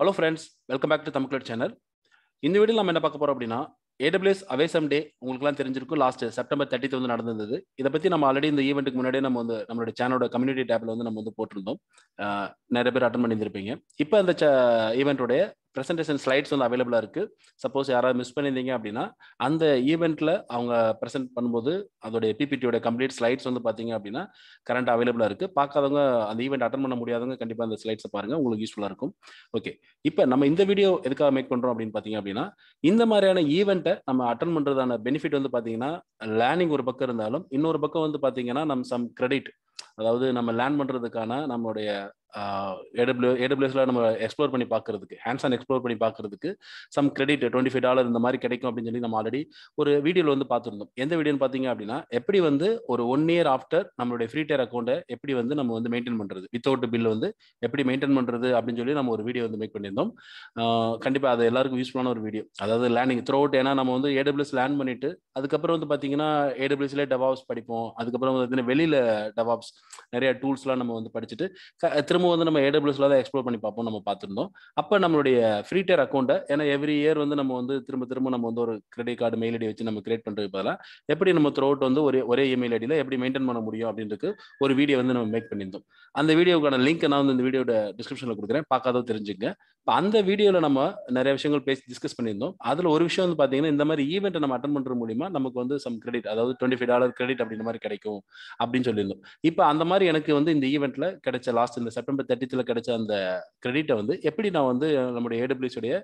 hello friends welcome back to தமிழ்லட் channel இந்த video நம்ம என்ன பார்க்க போகிறோம் அப்படின்னா ஏடபிள்யூஎஸ் அவேசம் டே உங்களுக்குலாம் தெரிஞ்சிருக்கும் லாஸ்ட் செப்டம்பர் தேர்ட்டி வந்து நடந்தது இதை பற்றி நம்ம ஆல்ரெடி இந்த ஈவெண்ட்டுக்கு முன்னாடியே நம்ம வந்து நம்மளோட சேனலோட கம்யூனிட்டி டேப்பில் வந்து நம்ம வந்து போட்டிருந்தோம் நிறைய பேர் அட்டன் பண்ணியிருந்திருப்பீங்க இப்போ அந்த ஈவெண்ட்டோடைய ப்ரெசன்டேஷன் ஸ்லைட்ஸ் வந்து அவைலபிளாக இருக்குது சப்போஸ் யாராவது மிஸ் பண்ணியிருந்தீங்க அப்படின்னா அந்த ஈவெண்ட்டில் அவங்க ப்ரெசென்ட் பண்ணும்போது அதோடைய பிபிடியோட கம்ப்ளீட் ஸ்லைட்ஸ் வந்து பார்த்தீங்க அப்படின்னா கரண்ட் அவைலபிளாக இருக்குது பார்க்காதவங்க அந்த ஈவெண்ட் அட்டன் பண்ண முடியாதவங்க கண்டிப்பாக அந்த ஸ்லைட்ஸை பாருங்கள் உங்களுக்கு யூஸ்ஃபுல்லாக இருக்கும் ஓகே இப்போ நம்ம இந்த வீடியோ எதுக்காக மேக் பண்ணுறோம் அப்படின்னு பார்த்தீங்க அப்படின்னா இந்த மாதிரியான ஈவெண்ட்டை நம்ம அட்டன் பண்ணுறதான பெனிஃபிட் வந்து பார்த்தீங்கன்னா லேர்னிங் ஒரு பக்கம் இருந்தாலும் இன்னொரு பக்கம் வந்து பார்த்தீங்கன்னா நம்ம சம் கிரெடிட் அதாவது நம்ம லேண்ட் பண்ணுறதுக்கான நம்மளுடைய ஏடபிள்யூ ஏடபிள்யூஎஸ்ல நம்ம எக்ஸ்ப்ளோர் பண்ணி பார்க்கறதுக்கு ஹேண்ட்ஸ் ஆன் எக்ஸ்ப்ளோர் பண்ணி பார்க்கறதுக்கு some credit twenty five dollar இந்த மாதிரி கிடைக்கும் அப்படின்னு சொல்லி நம்ம ஆல்ரெடி ஒரு வீடியோவில் வந்து பார்த்துருந்தோம் எந்த வீடியோன்னு பார்த்தீங்க அப்படின்னா எப்படி வந்து ஒரு ஒன் இயர் ஆஃப்டர் நம்மளுடைய ஃப்ரீ டேர் அக்கௌண்ட்டை எப்படி வந்து நம்ம வந்து மெயின்டைன் பண்ணுறது வித்தவுட் பில் வந்து எப்படி மெயின்டைன் பண்ணுறது அப்படின்னு சொல்லி நம்ம ஒரு வீடியோ வந்து மேக் பண்ணியிருந்தோம் கண்டிப்பாக அது எல்லாருக்கும் யூஸ்ஃபுல்லான ஒரு வீடியோ அதாவது லேண்டிங் த்ரோ அவுட் ஏன்னா நம்ம வந்து ஏடபிள்யூஸ் லேண்ட் பண்ணிட்டு அதுக்கப்புறம் வந்து பார்த்தீங்கன்னா ஏடபிள்யூஎஸ்லேயே டவாப்ஸ் படிப்போம் அதுக்கப்புறம் வந்து வெளியில் டெவாப்ஸ் ஜாப்ஸ் நிறைய டூல்ஸ்லாம் நம்ம வந்து படிச்சுட்டு திரும்ப வந்து நம்ம ஏடபிள்யூஸ்ல தான் எக்ஸ்ப்ளோர் பண்ணி பார்ப்போம் நம்ம பார்த்துருந்தோம் அப்போ நம்மளுடைய ஃப்ரீ டேர் அக்கௌண்ட்டை ஏன்னா எவ்ரி இயர் வந்து நம்ம வந்து திரும்ப திரும்ப நம்ம வந்து ஒரு கிரெடிட் கார்டு மெயில் ஐடி வச்சு நம்ம கிரியேட் பண்ணுறது பதிலாக எப்படி நம்ம த்ரோ அவுட் வந்து ஒரே ஒரே இமெயில் ஐடியில் எப்படி மெயின்டைன் பண்ண முடியும் அப்படின்றது ஒரு வீடியோ வந்து நம்ம மேக் பண்ணியிருந்தோம் அந்த வீடியோக்கான லிங்க் நான் வந்து இந்த வீடியோட டிஸ்கிரிப்ஷனில் கொடுக்குறேன் பார்க்காத தெரிஞ்சுங்க இப்போ அந்த வீடியோவில் நம்ம நிறைய விஷயங்கள் பேசி டிஸ்கஸ் பண்ணியிருந்தோம் அதில் ஒரு விஷயம் வந்து பார்த்தீங்கன்னா இந்த மாதிரி ஈவெண்ட்டை நம்ம அட்டன் பண்ணுறது மூலியமா நமக்கு வந்து சம் கிரெடிட் அதாவது டுவெண்ட்டி ஃபைவ் டாலர் கிரெடிட் அப்படின்ற மாதிரி கிடைக்கும் அப்படின்னு சொல்லியிருந்தோம் இப்போ அந்த மாதிரி எனக்கு வந்து இந்த ஈவெண்ட்ல கிடைச்ச லாஸ்ட் இந்த செப்டம்பர் தேர்ட்டித்துல கிடைச்ச அந்த கிரெடிட்டை வந்து எப்படி நான் வந்து நம்முடைய ஏடபிள்யூஸ் உடைய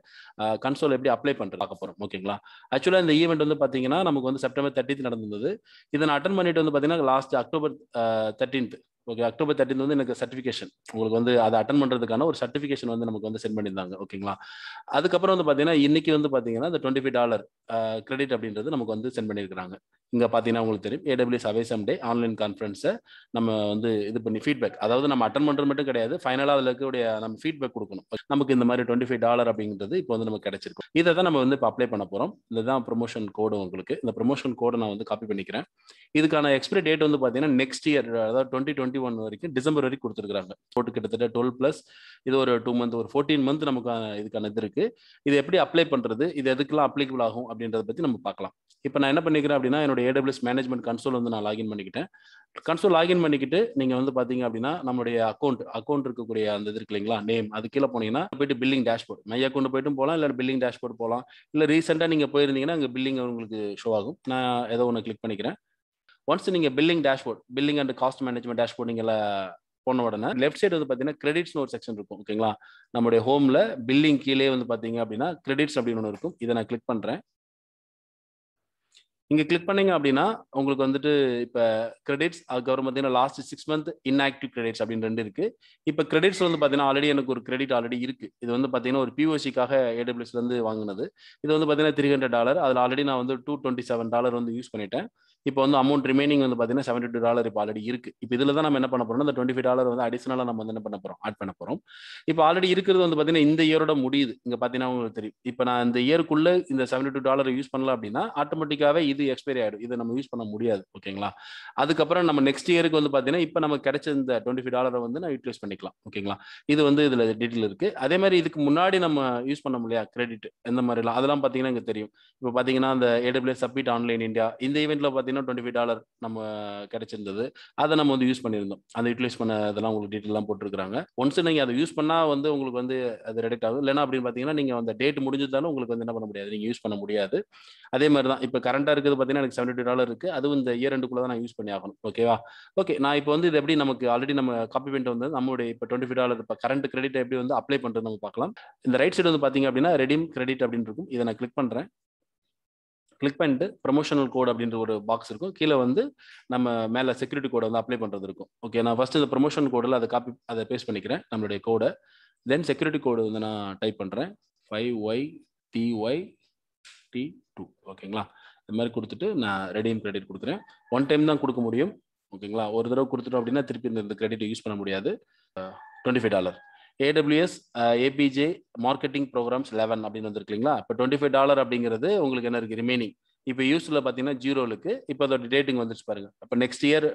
கன்சோல் எப்படி அப்ளை பண்ணுறது பார்க்க போகிறோம் ஓகேங்களா ஆக்சுவலாக இந்த ஈவெண்ட் வந்து பார்த்தீங்கன்னா நமக்கு வந்து செப்டம்பர் தேர்ட்டித் நடந்தது இதை நான் அட்டன் பண்ணிட்டு வந்து பார்த்தீங்கன்னா last October thirteenth okay October thirteen வந்து எனக்கு சர்டிஃபிகேஷன் உங்களுக்கு வந்து அதை அட்டன் பண்ணுறதுக்கான ஒரு சர்டிஃபிகேஷன் வந்து நமக்கு வந்து சென்ட் பண்ணியிருந்தாங்க ஓகேங்களா அதுக்கப்புறம் வந்து பார்த்தீங்கன்னா இன்னைக்கு வந்து பார்த்தீங்கன்னா இந்த டுவெண்ட்டி ஃபைவ் டாலர் கிரெடிட் அப்படின்றது நமக்கு வந்து சென்ட் பண்ணியிருக்கிறாங்க இங்கே பார்த்தீங்கன்னா உங்களுக்கு தெரியும் ஏடபிள்யூஸ் அவேசம் டே ஆன்லைன் கான்ஃபரன்ஸை நம்ம வந்து இது பண்ணி ஃபீட்பேக் அதாவது நம்ம அட்டன் பண்ணுறது மட்டும் கிடையாது ஃபைனலாக அதில் இருக்கக்கூடிய நம்ம ஃபீட்பேக் கொடுக்கணும் நமக்கு இந்த மாதிரி டுவெண்ட்டி ஃபைவ் டாலர் அப்படிங்கிறது இப்போ வந்து நமக்கு கிடைச்சிருக்கும் இதை தான் நம்ம வந்து இப்போ அப்ளை பண்ண போகிறோம் இதுதான் ப்ரொமோஷன் கோடு உங்களுக்கு இந்த ப்ரொமோஷன் கோடை நான் வந்து காப்பி பண்ணிக்கிறேன் இதுக்கான எக்ஸ்பிரி டேட் வந்து பார்த்தீங்கன்னா நெக்ஸ்ட் இயர் அதாவது டுவெண்ட்டி டுவெண்ட்டி ஒன் வரைக்கும் டிசம்பர் வரைக்கும் கொடுத்துருக்காங்க போட்டு கிட்டத்தட்ட டுவெல் ப்ளஸ் இது ஒரு டூ மந்த் ஒரு ஃபோர்டீன் மந்த் நமக்கு இதுக்கான இது இருக்குது இது எப்படி அப்ளை பண்ணுறது இது எதுக்கெல்லாம் அப்ளிகபிள் ஆகும் அப்படின்றத பற்றி நம்ம பார்க்கலாம் இப்போ நான் என்ன பண்ணிக்கிறேன் அப்படின்னா என்னோட நம்மளுடைய ஏடபிள்யூஎஸ் மேனேஜ்மெண்ட் கன்சோல் வந்து நான் லாகின் பண்ணிக்கிட்டேன் கன்சோல் லாகின் பண்ணிக்கிட்டு நீங்கள் வந்து பார்த்தீங்க அப்படின்னா நம்மளுடைய அக்கௌண்ட் அக்கௌண்ட் இருக்கக்கூடிய அந்த இது இருக்கு இல்லைங்களா நேம் அது கீழே போனீங்கன்னா போயிட்டு பில்லிங் டேஷ்போர்ட் மை அக்கௌண்ட் போயிட்டும் போகலாம் இல்லை பில்லிங் டேஷ்போர்ட் போகலாம் இல்லை ரீசெண்டாக நீங்கள் போயிருந்தீங்கன்னா அங்கே பில்லிங் உங்களுக்கு ஷோ ஆகும் நான் ஏதோ ஒன்று கிளிக் பண்ணிக்கிறேன் ஒன்ஸ் நீங்கள் billing dashboard billing and cost management dashboard நீங்கள் போன உடனே லெஃப்ட் சைடு வந்து பார்த்தீங்கன்னா கிரெடிட்ஸ்னு ஒரு செக்ஷன் இருக்கும் ஓகேங்களா நம்மளுடைய ஹோமில் பில்லிங் கீழே வந்து பார்த்தீங்க அப்படின்னா கிரெடிட்ஸ் அப்படின்னு ஒன்று இருக்கும் இதை நான் கிளிக் பண்ணுறேன் இங்கே கிளிக் பண்ணீங்க அப்படின்னா உங்களுக்கு வந்துட்டு இப்போ கிரெடிட்ஸ் அதுக்கப்புறம் பார்த்தீங்கன்னா last six month inactive credits அப்படின்னு ரெண்டு இருக்குது இப்போ கிரெடிட்ஸ் வந்து பார்த்தீங்கன்னா ஆல்ரெடி எனக்கு ஒரு கிரெடிட் ஆல்ரெடி இருக்குது இது வந்து பார்த்தீங்கன்னா ஒரு பிஓசிக்காக ஏடபிள்யூஸ்லேருந்து வாங்கினது இது வந்து பார்த்தீங்கன்னா த்ரீ ஹண்ட்ரட் டாலர் அதில் ஆல்ரெடி நான் வந்து டூ டுவெண்ட்டி செவன் டாலர் வந்து யூஸ் பண்ணிட்டேன் இப்போ வந்து அமௌண்ட் ரிமைனிங் வந்து பார்த்தீங்கன்னா செவன்டி டூ டாலர் இப்போ ஆல்ரெடி இருக்கு இப்போ இதில் தான் நம்ம என்ன பண்ண போறோம் அந்த டுவெண்ட்டி ஃபைவ் டாலர் வந்து அடிஷனலாக நம்ம வந்து என்ன பண்ண போறோம் ஆட் பண்ண போறோம் இப்போ ஆல்ரெடி இருக்கிறது வந்து பார்த்தீங்கன்னா இந்த இயரோட முடியுது இங்கே பார்த்தீங்கன்னா உங்களுக்கு தெரியும் இப்போ நான் இந்த இயருக்குள்ள இந்த செவன்டி டூ டாலர் யூஸ் பண்ணல அப்படின்னா ஆட்டோமேட்டிக்காகவே இது எக்ஸ்பைரி ஆயிடும் இதை நம்ம யூஸ் பண்ண முடியாது ஓகேங்களா அதுக்கப்புறம் நம்ம நெக்ஸ்ட் இயருக்கு வந்து பார்த்தீங்கன்னா இப்போ நம்ம கிடைச்ச இந்த டுவெண்ட்டி ஃபைவ் டாலரை வந்து நான் யூட்டிலைஸ் பண்ணிக்கலாம் ஓகேங்களா இது வந்து இதில் டீட்டெயில் இருக்கு அதே மாதிரி இதுக்கு முன்னாடி நம்ம யூஸ் பண்ண முடியா கிரெடிட் இந்த மாதிரிலாம் அதெல்லாம் பார்த்தீங்கன்னா இங்கே தெரியும் இப்போ பார்த்தீங்கன்னா அந்த ஏடபிள்யூ சப்மிட் ஆன்லைன் இந்தியா இந்த ஈவெண்ட்ல பார்த்தீங்கன்னா பார்த்தீங்கன்னா டுவெண்ட்டி ஃபைவ் டாலர் நம்ம கிடைச்சிருந்தது அதை நம்ம வந்து யூஸ் பண்ணியிருந்தோம் அந்த யூட்டிலைஸ் பண்ண இதெல்லாம் உங்களுக்கு டீட்டெயிலாம் போட்டுருக்காங்க ஒன்ஸ் நீங்கள் அதை யூஸ் பண்ணால் வந்து உங்களுக்கு வந்து அது ரெடிக்ட் ஆகும் இல்லைனா அப்படின்னு பார்த்தீங்கன்னா நீங்கள் அந்த டேட் முடிஞ்சதாலும் உங்களுக்கு வந்து என்ன பண்ண முடியாது நீங்கள் யூஸ் பண்ண முடியாது அதே மாதிரி தான் இப்போ கரண்டாக இருக்குது பார்த்தீங்கன்னா எனக்கு செவன்டி டூ டாலர் இருக்குது அதுவும் இந்த இயர் ரெண்டுக்குள்ளே தான் நான் யூஸ் பண்ணி ஆகணும் ஓகேவா ஓகே நான் இப்போ வந்து இது எப்படி நமக்கு ஆல்ரெடி நம்ம காப்பி பண்ணிட்டு வந்து நம்மளுடைய இப்போ டுவெண்ட்டி ஃபைவ் டாலர் இப்போ கரண்ட் கிரெடிட் எப்படி வந்து அப்ளை பண்ணுறது நம்ம பார்க்கலாம் இந்த ரைட் சைடு வந்து பார்த்தீங்க அப்படின்னா ரெடிம் கிரெடிட் அப்படின்னு இருக்கும் இதை நான் கிளிக் பண்ணுறேன் கிளிக் பண்ணிட்டு ப்ரொமோஷனல் கோட் அப்படின்ற ஒரு பாக்ஸ் இருக்கும் கீழே வந்து நம்ம மேலே செக்யூரிட்டி கோடை வந்து அப்ளை பண்ணுறது இருக்கும் ஓகே நான் ஃபஸ்ட்டு இந்த ப்ரொமோஷன் கோடில் அதை காப்பி அதை பேஸ்ட் பண்ணிக்கிறேன் நம்மளுடைய கோடை தென் செக்யூரிட்டி கோடு வந்து நான் டைப் பண்ணுறேன் five Y T Y T two ஓகேங்களா இந்த மாதிரி கொடுத்துட்டு நான் ரெடியும் கிரெடிட் கொடுக்குறேன் ஒன் டைம் தான் கொடுக்க முடியும் ஓகேங்களா ஒரு தடவை கொடுத்துட்டோம் அப்படின்னா திருப்பி இந்த கிரெடிட் யூஸ் பண்ண முடியாது twenty five dollar AWS APJ marketing programs eleven அப்படின்னு வந்துருக்கு இல்லைங்களா இப்போ டுவெண்ட்டி ஃபைவ் டாலர் அப்படிங்கிறது உங்களுக்கு என்ன இருக்குது ரிமைனிங் இப்போ யூஸில் பார்த்தீங்கன்னா ஜீரோலுக்கு இப்போ அதோட டேட்டிங் வந்துச்சு பாருங்க இப்போ நெக்ஸ்ட் இயர்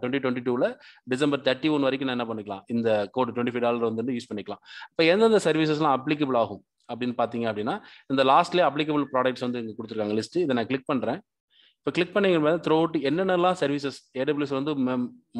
டுவெண்ட்டி டுவெண்ட்டி டூவில் டிசம்பர் தேர்ட்டி ஒன் வரைக்கும் நான் என்ன பண்ணிக்கலாம் இந்த கோடு டுவெண்ட்டி ஃபைவ் டாலர் வந்துட்டு யூஸ் பண்ணிக்கலாம் இப்போ எந்தெந்த சர்வீசஸ்லாம் அப்ளிகபிள் ஆகும் அப்படின்னு பார்த்தீங்க அப்படின்னா இந்த லாஸ்ட்லேயே அப்ளிகபிள் ப்ராடக்ட்ஸ் வந்து இங்கே கொடுத்துருக்காங்க லிஸ்ட்டு இதை நான் கிளிக் பண்ணுறேன் இப்போ கிளிக் பண்ணிங்க த்ரோ அவுட் என்னென்னலாம் சர்வீசஸ் ஏடபிள்யூஸ் வந்து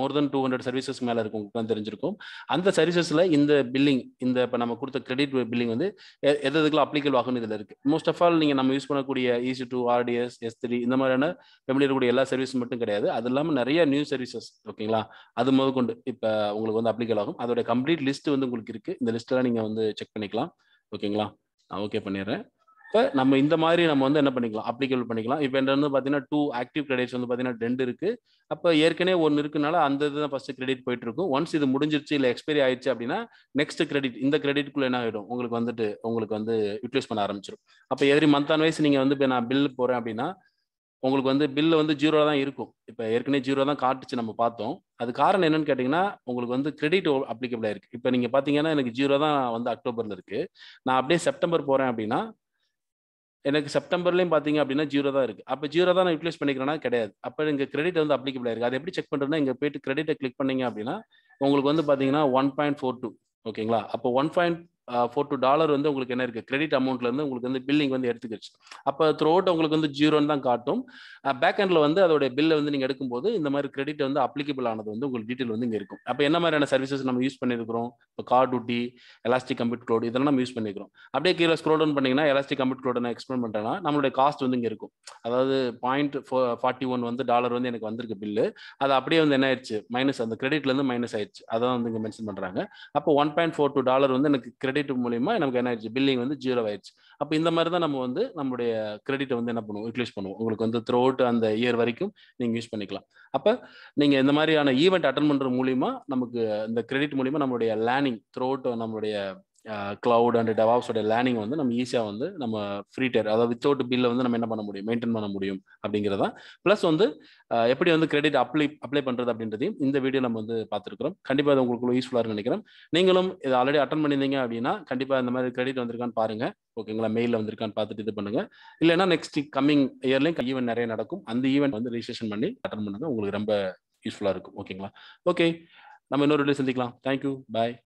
more than two hundred services மேலே இருக்கும் உங்களுக்கு தெரிஞ்சிருக்கும் அந்த சர்வீசஸில் இந்த பில்லிங் இந்த இப்போ நம்ம கொடுத்த கிரெடிட் பில்லிங் வந்து எது எதுக்குலாம் அப்ளிகபிள் ஆகும்னு இதில் இருக்குது மோஸ்ட் ஆஃப் ஆல் நீங்கள் நம்ம யூஸ் பண்ணக்கூடிய EC two RDS S three இந்த மாதிரியான ஃபெமிலியில் இருக்கக்கூடிய எல்லா சர்வீஸ் மட்டும் கிடையாது அது இல்லாமல் நிறைய நியூ சர்வீசஸ் ஓகேங்களா அது முதல் கொண்டு இப்போ உங்களுக்கு வந்து அப்ளிகபிள் ஆகும் அதோட கம்ப்ளீட் லிஸ்ட் வந்து உங்களுக்கு இருக்குது இந்த லிஸ்ட்டெல்லாம் நீங்கள் வந்து செக் பண்ணிக்கலாம் ஓகேங்களா நான் ஓகே பண்ணிடுறேன் இப்போ நம்ம இந்த மாதிரி நம்ம வந்து என்ன பண்ணிக்கலாம் அப்ளிகபிள் பண்ணிக்கலாம் இப்போ என்ன வந்து பார்த்தீங்கன்னா டூ ஆக்டிவ் கிரெடிட்ஸ் வந்து பார்த்தீங்கன்னா ரெண்டு இருக்கு அப்போ ஏற்கனவே ஒன்று இருக்குனால அந்த இதுதான் ஃபஸ்ட் கிரெடிட் போயிட்டு இருக்கும் ஒன்ஸ் இது முடிஞ்சிருச்சு இல்லை எக்ஸ்பைரி ஆயிடுச்சு அப்படின்னா நெக்ஸ்ட் கிரெடிட் இந்த கிரெடிட்குள்ள என்ன ஆகிடும் உங்களுக்கு வந்துட்டு உங்களுக்கு வந்து யூட்டிலைஸ் பண்ண ஆரம்பிச்சிடும் அப்போ எவ்ரி மந்த் ஆன் வைஸ் நீங்கள் வந்து இப்போ நான் பில் போகிறேன் அப்படின்னா உங்களுக்கு வந்து பில்லு வந்து ஜீரோ தான் இருக்கும் இப்போ ஏற்கனவே ஜீரோ தான் காட்டுச்சு நம்ம பார்த்தோம் அது காரணம் என்னன்னு கேட்டிங்கன்னா உங்களுக்கு வந்து கிரெடிட் அப்ளிகபிளாக இருக்குது இப்போ நீங்கள் பார்த்தீங்கன்னா எனக்கு ஜீரோ தான் வந்து அக்டோபரில் இருக்குது நான் அப்படியே செப்டம்பர் போகிறேன் அப்படின்னா எனக்கு செப்டம்பர்லேயும் பார்த்தீங்க அப்படின்னா ஜீரோ தான் இருக்குது அப்போ ஜீரோ தான் நான் யூட்டிலைஸ் பண்ணிக்கிறேன்னா கிடையாது அப்போ எங்கள் கிரெடிட் வந்து அப்ளிகபிள் ஆயிருக்கு அதை எப்படி செக் பண்ணுறதுன்னா இங்கே போயிட்டு கிரெடிட்டை கிளிக் பண்ணீங்க அப்படின்னா உங்களுக்கு வந்து பார்த்தீங்கன்னா ஒன் பாயிண்ட் ஃபோர் டூ ஓகேங்களா அப்போ one point four two dollar வந்து உங்களுக்கு என்ன இருக்குது கிரெடிட் அமௌண்ட்லேருந்து உங்களுக்கு வந்து பில்லிங் வந்து எடுத்துக்கிடுச்சு அப்போ த்ரூ அவுட் உங்களுக்கு வந்து ஜீரோன்னு தான் காட்டும் பேக் ஹேண்டில் வந்து அதோடைய பில்லை வந்து நீங்கள் எடுக்கும்போது இந்த மாதிரி கிரெடிட் வந்து அப்ளிகபிள் ஆனது வந்து உங்களுக்கு டீட்டெயில் வந்து இங்கே இருக்கும் அப்போ என்ன மாதிரியான சர்வீசஸ் நம்ம யூஸ் பண்ணியிருக்கிறோம் இப்போ கார் டூட்டி எலாஸ்டிக் கம்ப்யூட் க்ளோடு இதெல்லாம் நம்ம யூஸ் பண்ணிக்கிறோம் அப்படியே கீழே ஸ்க்ரோல் டவுன் பண்ணிங்கன்னா எலாஸ்டிக் கம்ப்யூட் க்ளோட நான் எக்ஸ்பிளைன் பண்ணுறேன்னா நம்மளுடைய காஸ்ட் வந்து இங்கே இருக்கும் அதாவது பாயிண்ட் ஃபோ ஃபார்ட்டி ஒன் வந்து டாலர் வந்து எனக்கு வந்திருக்கு பில்லு அது அப்படியே வந்து என்ன ஆயிடுச்சு மைனஸ் அந்த கிரெடிட்லேருந்து மைனஸ் ஆயிடுச்சு அதான் வந்து இங்கே மென்ஷன் பண்ணுறாங்க அப்போ one point four two dollar வந்து எனக்கு கிரெடிட் கிரெடிட் மூலியமா நமக்கு எனர்ஜி பில்லிங் வந்து ஜீரோ ஆயிடுச்சு அப்போ இந்த மாதிரி தான் நம்ம வந்து நம்மளுடைய கிரெடிட்டை வந்து என்ன பண்ணுவோம் யூட்டிலைஸ் பண்ணுவோம் உங்களுக்கு வந்து த்ரோ அவுட் அந்த இயர் வரைக்கும் நீங்கள் யூஸ் பண்ணிக்கலாம் அப்போ நீங்கள் இந்த மாதிரியான ஈவெண்ட் அட்டன் பண்ணுற மூலியமா நமக்கு இந்த கிரெடிட் மூலியமா நம்மளுடைய லேர்னிங் த்ரோ அவுட் நம்மளுடைய கிளவுட் அண்ட் டெவாப்ஸோட லேர்னிங் வந்து நம்ம ஈஸியாக வந்து நம்ம ஃப்ரீ டேர் அதாவது வித்தவுட் பில்லை வந்து நம்ம என்ன பண்ண முடியும் மெயின்டைன் பண்ண முடியும் அப்படிங்கிறதா ப்ளஸ் வந்து எப்படி வந்து கிரெடிட் அப்ளை அப்ளை பண்ணுறது அப்படின்றதையும் இந்த வீடியோ நம்ம வந்து பார்த்துருக்குறோம் கண்டிப்பாக அது உங்களுக்கு யூஸ்ஃபுல்லாக நினைக்கிறேன் நீங்களும் இதை ஆல்ரெடி அட்டன் பண்ணியிருந்தீங்க அப்படின்னா கண்டிப்பாக இந்த மாதிரி கிரெடிட் வந்திருக்கான்னு பாருங்கள் ஓகேங்களா மெயிலில் வந்திருக்கான்னு பார்த்துட்டு இது பண்ணுங்க இல்லைன்னா நெக்ஸ்ட் கம்மிங் இயர்லேயும் ஈவெண்ட் நிறைய நடக்கும் அந்த ஈவெண்ட் வந்து ரிஜிஸ்ட்ரேஷன் பண்ணி அட்டன் பண்ணுறது உங்களுக்கு ரொம்ப யூஸ்ஃபுல்லாக இருக்கும் ஓகேங்களா ஓகே நம்ம இன்னொரு வீடியோ சந்திக்கலாம் தேங்க்யூ பாய்